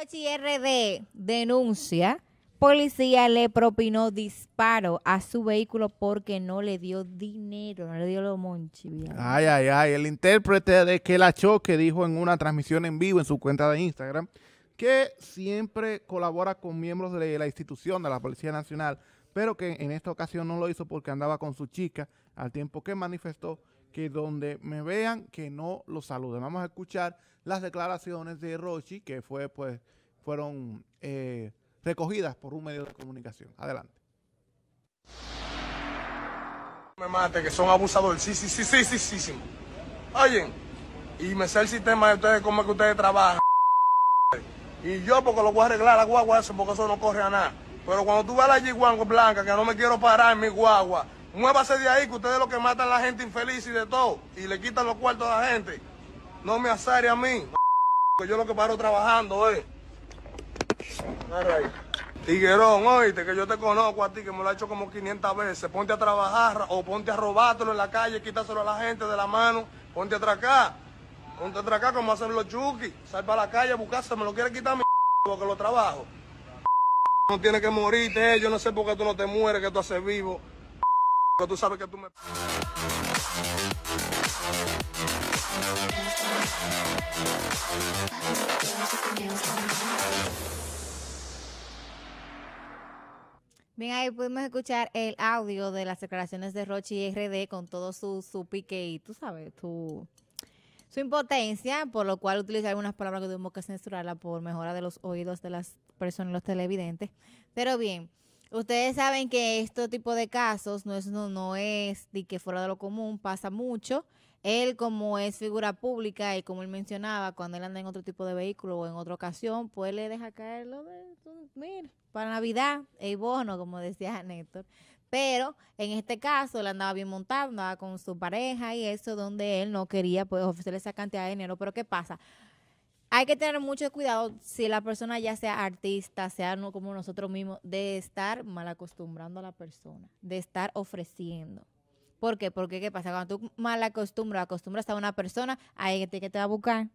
HRD denuncia. Policía le propinó disparo a su vehículo porque no le dio dinero, no le dio lo monchi. Ay, ay, ay. El intérprete de que la choque dijo en una transmisión en vivo en su cuenta de Instagram que siempre colabora con miembros de la institución de la Policía Nacional, pero que en esta ocasión no lo hizo porque andaba con su chica al tiempo que manifestó que donde me vean que no los saluden. Vamos a escuchar las declaraciones de Rochi que fue pues fueron eh, recogidas por un medio de comunicación. Adelante. Me mate, que son abusadores. Sí, sí, sí, sí, sí, sí, sí. Oye, y me sé el sistema de ustedes, cómo es que ustedes trabajan. Y yo, porque lo voy a arreglar la guagua, porque eso no corre a nada. Pero cuando tú vas a la blanca, que no me quiero parar en mi guagua, Muévase de ahí, que ustedes lo que matan a la gente infeliz y de todo, y le quitan los cuartos a la gente. No me asare a mí, que yo lo que paro trabajando Eh. Tiguerón, oíste, que yo te conozco a ti, que me lo ha hecho como 500 veces. Ponte a trabajar o ponte a robártelo en la calle, quítaselo a la gente de la mano, ponte atrás acá Ponte a acá como hacen los chuki. Sal para la calle a buscarse, me lo quiere quitar mi porque lo trabajo. No tiene que morirte, eh, yo no sé por qué tú no te mueres, que tú haces vivo tú sabes que tú me... Bien, ahí pudimos escuchar el audio de las declaraciones de Rochi RD con todo su, su pique y tú sabes, tu, su impotencia, por lo cual utilizar algunas palabras que tuvimos que censurarla por mejora de los oídos de las personas, los televidentes. Pero bien, Ustedes saben que este tipo de casos no es, no, es de que fuera de lo común, pasa mucho. Él, como es figura pública y como él mencionaba, cuando él anda en otro tipo de vehículo o en otra ocasión, pues le deja caer lo de, mira, para Navidad, el bono, como decía Néstor. Pero en este caso, él andaba bien montado, andaba con su pareja y eso, donde él no quería pues ofrecerle esa cantidad de dinero. Pero ¿qué pasa? hay que tener mucho cuidado si la persona ya sea artista, sea no como nosotros mismos, de estar mal acostumbrando a la persona, de estar ofreciendo. ¿Por qué? Porque ¿qué pasa? Cuando tú mal acostumbras, a una persona, hay gente que te va a buscar.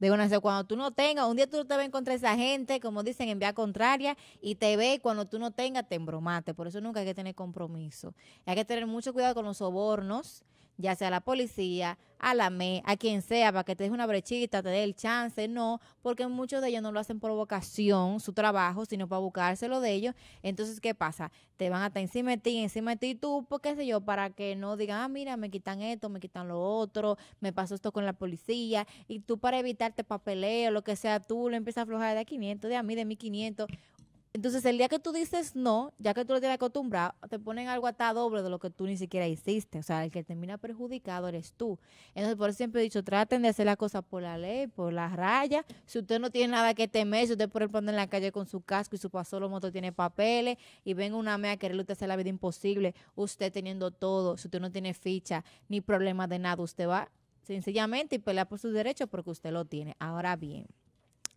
De una vez, cuando tú no tengas, un día tú te vas a encontrar esa gente, como dicen, en vía contraria, y te ve, y cuando tú no tengas, te embromate. Por eso nunca hay que tener compromiso. Hay que tener mucho cuidado con los sobornos, ya sea la policía, a la ME, a quien sea, para que te dé una brechita, te dé el chance, no, porque muchos de ellos no lo hacen por vocación, su trabajo, sino para buscárselo de ellos. Entonces, ¿qué pasa? Te van hasta encima de ti, encima de ti tú, porque qué sé yo, para que no digan, ah, mira, me quitan esto, me quitan lo otro, me pasó esto con la policía, y tú para evitarte papeleo, lo que sea, tú lo empiezas a aflojar de 500, de a mí, de 1500 entonces, el día que tú dices no, ya que tú lo tienes acostumbrado, te ponen algo hasta doble de lo que tú ni siquiera hiciste. O sea, el que termina perjudicado eres tú. Entonces, por eso siempre he dicho, traten de hacer las cosas por la ley, por la raya. Si usted no tiene nada que temer, si usted por poner en la calle con su casco y su paso, lo moto tiene papeles y venga una mea a quererle usted hacer la vida imposible, usted teniendo todo, si usted no tiene ficha ni problema de nada, usted va sencillamente y pelea por sus derechos porque usted lo tiene. Ahora bien,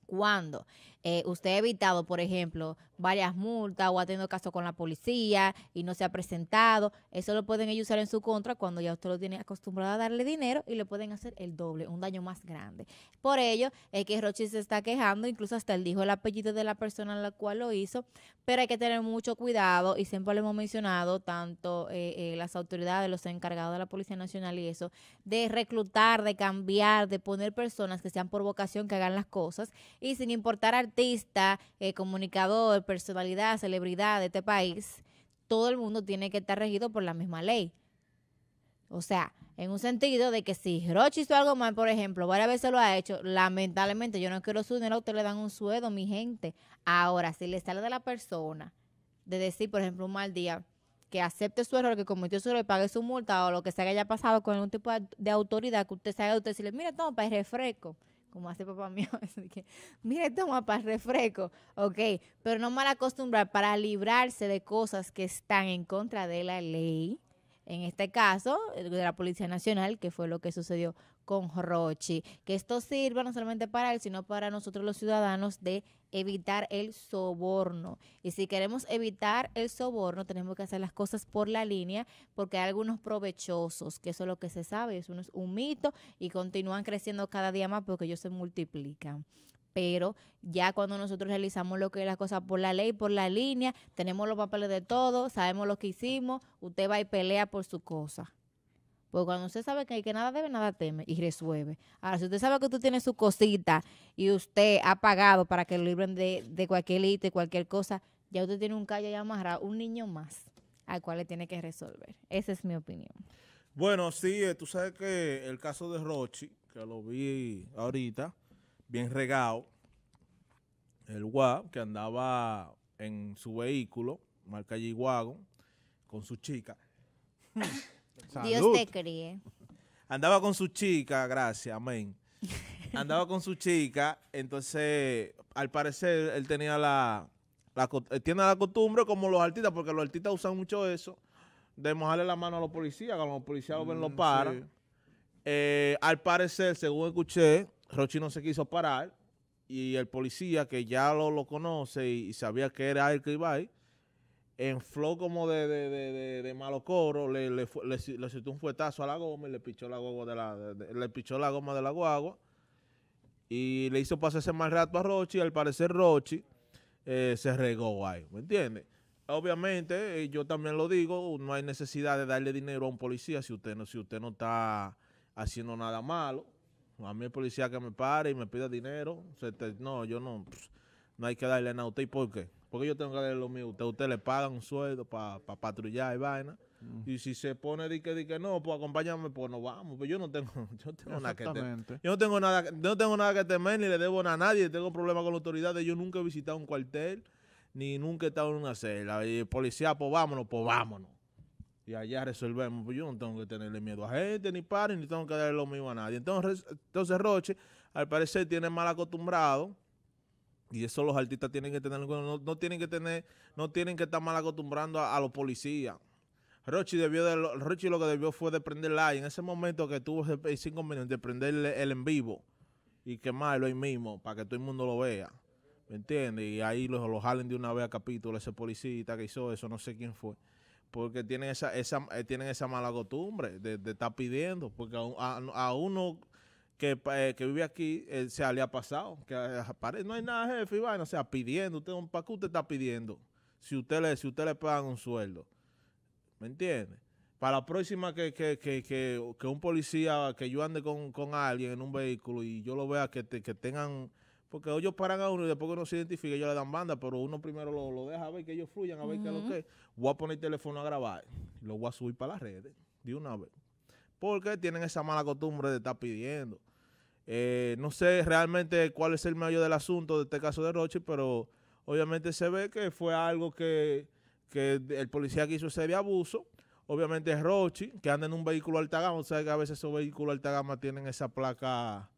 ¿cuándo? Eh, usted ha evitado, por ejemplo, varias multas o ha tenido caso con la policía y no se ha presentado, eso lo pueden ellos usar en su contra cuando ya usted lo tiene acostumbrado a darle dinero y le pueden hacer el doble, un daño más grande. Por ello es que Rochi se está quejando, incluso hasta él dijo el apellido de la persona a la cual lo hizo, pero hay que tener mucho cuidado y siempre lo hemos mencionado, tanto eh, eh, las autoridades, los encargados de la Policía Nacional y eso, de reclutar, de cambiar, de poner personas que sean por vocación que hagan las cosas y sin importar al artista, eh, comunicador, personalidad, celebridad de este país, todo el mundo tiene que estar regido por la misma ley. O sea, en un sentido de que si Rochi hizo algo mal, por ejemplo, varias veces lo ha hecho, lamentablemente yo no quiero su dinero, usted le dan un sueldo, mi gente. Ahora, si le sale de la persona de decir, por ejemplo, un mal día, que acepte su error, que cometió su error y pague su multa o lo que sea que haya pasado con algún tipo de autoridad, que usted salga usted decirle, mira, toma, para pues, el refresco como hace papá mío, que, mire, toma para refresco, ok, pero no mal acostumbrar para librarse de cosas que están en contra de la ley, en este caso, eh, de la Policía Nacional, que fue lo que sucedió con Rochi. Que esto sirva no solamente para él, sino para nosotros los ciudadanos de evitar el soborno. Y si queremos evitar el soborno, tenemos que hacer las cosas por la línea, porque hay algunos provechosos, que eso es lo que se sabe, eso no es un mito y continúan creciendo cada día más porque ellos se multiplican pero ya cuando nosotros realizamos lo que es la cosa por la ley, por la línea, tenemos los papeles de todo, sabemos lo que hicimos, usted va y pelea por su cosa. Porque cuando usted sabe que, hay que nada debe, nada teme y resuelve. Ahora, si usted sabe que usted tiene su cosita y usted ha pagado para que lo libren de, cualquier lite, cualquier cosa, ya usted tiene un callo ya amarrado, un niño más al cual le tiene que resolver. Esa es mi opinión. Bueno, sí, eh, tú sabes que el caso de Rochi, que lo vi ahorita, bien regado, el guapo que andaba en su vehículo, marca g con su chica. Dios te críe. Andaba con su chica, gracias, amén. Andaba con su chica, entonces, al parecer, él tenía la, tiene la costumbre como los artistas, porque los artistas usan mucho eso, de mojarle la mano a los policías, cuando los policías lo ven, lo mm, paran. Eh, al parecer, según escuché, Rochi no se quiso parar y el policía, que ya lo, conoce y, sabía que era el que iba en como de, malo coro, le, le, un fuetazo a la goma y le pichó la, goma de la, le pichó la goma de la guagua. Y le hizo pasarse mal rato a Rochi. al parecer Rochi eh, se regó ahí, ¿me entiendes? Obviamente, eh, yo también lo digo, no hay necesidad de darle dinero a un policía si usted no, si usted no está haciendo nada malo. A mí el policía que me pare y me pida dinero, no, yo no, no hay que darle nada a usted. ¿Y por qué? Porque yo tengo que darle lo mío. Usted, usted le pagan un sueldo para patrullar y vaina. Mm. Y si se pone de que, de no, pues acompáñame, pues no vamos. Pues yo no tengo, yo tengo nada que temer. Yo no tengo nada, no tengo nada que temer, ni le debo a nadie. Tengo problemas con la autoridad. Yo nunca he visitado un cuartel, ni nunca he estado en una celda. Y policía, pues vámonos, pues vámonos. Y allá resolvemos. Pues yo no tengo que tenerle miedo a gente, ni pares, ni tengo que darle lo mismo a nadie. Entonces, entonces Roche, al parecer, tiene mal acostumbrado y eso los artistas tienen que tener, no, no tienen que tener, no tienen que estar mal acostumbrando a, los policías. Rochi debió de, Rochi lo que debió fue de prender live. En ese momento que tuvo ese minutos de prenderle el en vivo y quemarlo ahí mismo para que todo el mundo lo vea. ¿Me entiendes? Y ahí lo lo jalen de una vez a capítulo, ese policita que hizo eso, no sé quién fue. Porque tienen esa, esa, eh, tienen esa mala costumbre de, estar pidiendo. Porque a uno eh, que, vive aquí se le ha pasado. Que eh, no hay nada, jefe, O sea, pidiendo. Usted, ¿Para qué usted está pidiendo? Si usted le, si usted le pagan un sueldo. ¿Me entiende? Para la próxima que, un policía, que yo ande con, alguien en un vehículo y yo lo vea que, que tengan... Porque ellos paran a uno y después que uno se identifique ellos le dan banda, pero uno primero lo, deja a ver que ellos fluyan, a ver qué es lo que Voy a poner el teléfono a grabar, lo voy a subir para las redes de una vez porque tienen esa mala costumbre de estar pidiendo. Eh, no sé realmente cuál es el medio del asunto de este caso de Roche, pero obviamente se ve que fue algo que, el policía quiso hizo de abuso. Obviamente es Rochi, que anda en un vehículo alta gama, Usted que a veces esos vehículos alta gama tienen esa placa,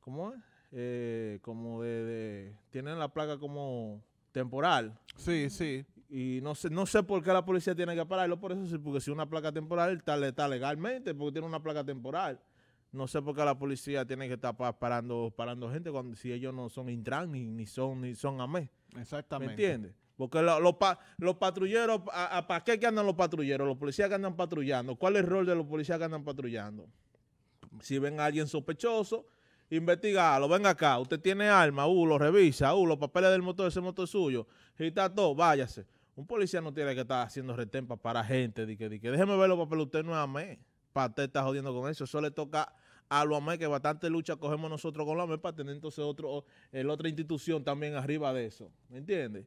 ¿cómo es? Eh, como de, tienen la placa como temporal. Sí, sí. Y no sé, no sé por qué la policía tiene que pararlo por eso, sí, porque si una placa temporal está, está legalmente, porque tiene una placa temporal. No sé por qué la policía tiene que estar parando, parando gente cuando si ellos no son Intran ni, son ni son AME. Exactamente. ¿Me entiendes? Porque los patrulleros, ¿para qué que andan los patrulleros? Los policías que andan patrullando. ¿Cuál es el rol de los policías que andan patrullando? Si ven a alguien sospechoso, investigalo, Ven acá, usted tiene arma, uh, lo revisa, uh, los papeles del motor, ese motor es suyo, y está todo, váyase. Un policía no tiene que estar haciendo retempa para gente. que, que déjeme ver los papeles, usted no es amé. Para usted está jodiendo con eso. Eso le toca a lo AME que bastante lucha cogemos nosotros con lo AME para tener entonces otro, el otra institución también arriba de eso. ¿Me entiendes?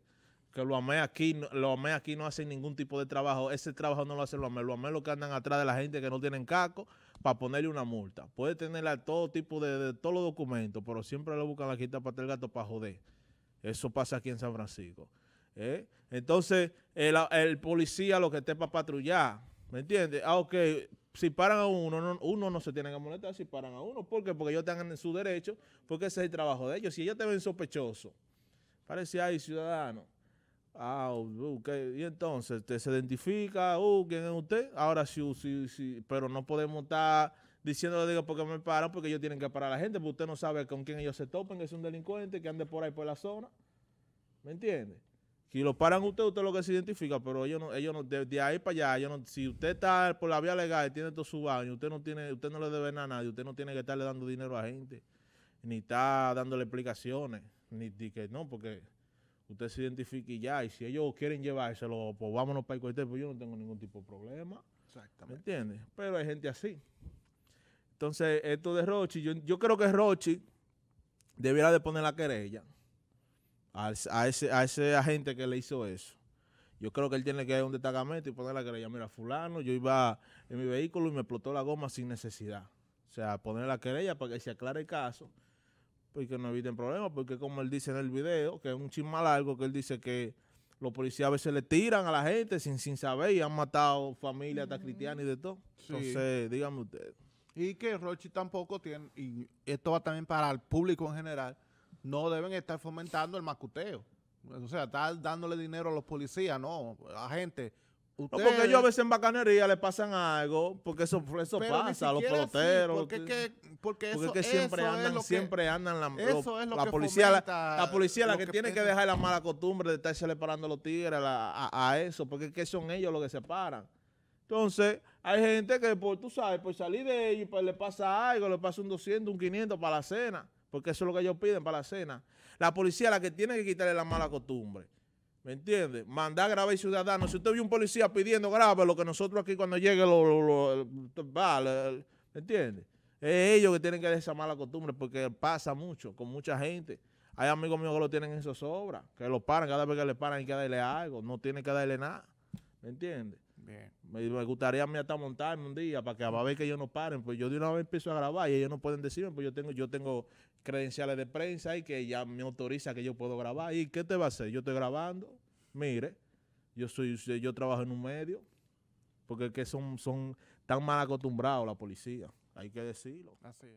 Que lo amé aquí, lo aquí no hacen ningún tipo de trabajo. Ese trabajo no lo hace lo amé. Lo amé lo que andan atrás de la gente que no tienen caco para ponerle una multa. Puede tenerla todo tipo de, todos los documentos, pero siempre le buscan la quita para el gato para joder. Eso pasa aquí en San Francisco. ¿Eh? Entonces, el, policía lo que esté para patrullar, ¿me entiendes? Ah, ok, si paran a uno, uno no se tiene que molestar si paran a uno. ¿Por qué? Porque ellos están en su derecho, porque ese es el trabajo de ellos. Si ellos te ven sospechoso, parece ahí ciudadano. Ah, okay. Oh, uh, y entonces usted se identifica, uh, ¿quién es usted? Ahora sí, sí, sí, pero no podemos estar diciendo digo, porque me paran, porque ellos tienen que parar a la gente, porque usted no sabe con quién ellos se topen, que es un delincuente, que ande por ahí por la zona. ¿Me entiende? Si lo paran usted, usted lo que se identifica, pero ellos no, ellos no, de, ahí para allá, no, si usted está por la vía legal, tiene todo su baño, usted no tiene, usted no le debe nada a nadie, usted no tiene que estarle dando dinero a gente, ni está dándole explicaciones, ni, que no, porque usted se identifique ya, y si ellos quieren llevárselo, pues vámonos para el coche, pues yo no tengo ningún tipo de problema. Exactamente. ¿Me entiendes? Pero hay gente así. Entonces, esto de Rochi, yo, yo creo que Rochi debiera de poner la querella a, ese, a ese agente que le hizo eso. Yo creo que él tiene que a un destacamento y poner la querella. Mira, fulano, yo iba en mi vehículo y me explotó la goma sin necesidad. O sea, poner la querella para que se aclare el caso y que no eviten problemas, porque como él dice en el video, que es un chisme largo, que él dice que los policías a veces le tiran a la gente sin, sin saber y han matado familia hasta mm. cristianas y de todo. Entonces, díganme usted Y que Rochi tampoco tiene, y esto va también para el público en general, no deben estar fomentando el macuteo. O sea, estar dándole dinero a los policías, no, a gente. porque ellos a veces en bacanería le pasan algo, porque eso, pasa, a los peloteros. porque, es que siempre andan, siempre andan la, la policía, la, policía la que, tiene que dejar la mala costumbre de estar separando los tigres a, eso, porque es que son ellos los que se paran. Entonces, hay gente que, pues, tú sabes, pues salir de ellos, pues, le pasa algo, le pasa un 200, un 500 para la cena porque eso es lo que ellos piden para la cena. La policía es la que tiene que quitarle la mala costumbre. ¿Me entiendes? Mandar a grabar y ciudadano. Si usted vio un policía pidiendo grabe, lo que nosotros aquí cuando llegue lo... vale, ¿Me entiendes? Es ellos que tienen que dar esa mala costumbre porque pasa mucho con mucha gente. Hay amigos míos que lo tienen en sus obras, que lo paran cada vez que le paran y que darle algo. No tiene que darle nada. ¿Me entiende? Me, gustaría a mí hasta montarme un día para que a ver que ellos no paren. Pues yo de una vez empiezo a grabar y ellos no pueden decirme, pues yo tengo, yo tengo credenciales de prensa y que ya me autoriza que yo puedo grabar. ¿Y qué te va a hacer? Yo estoy grabando, mire, yo soy, yo trabajo en un medio, porque es que son, son tan mal acostumbrados la policía, hay que decirlo. Así